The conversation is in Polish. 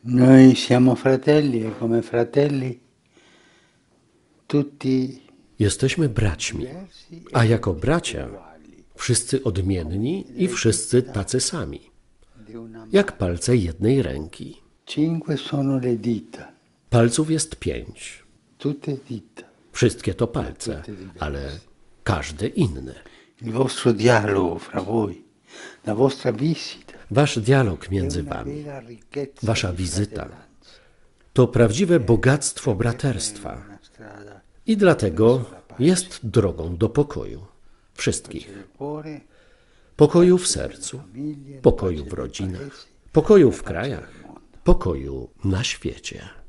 Noi siamo fratelli e come fratelli tutti Jesteśmy braćmi, e a jako bracia wszyscy odmienni i wszyscy tacy sami, jak palce jednej ręki. le dita. Palców jest pięć. Wszystkie to palce, ale każdy inny. Il vostro dialogo fra voi, la vostra visita Wasz dialog między Wami, Wasza wizyta to prawdziwe bogactwo braterstwa i dlatego jest drogą do pokoju wszystkich. Pokoju w sercu, pokoju w rodzinach, pokoju w krajach, pokoju na świecie.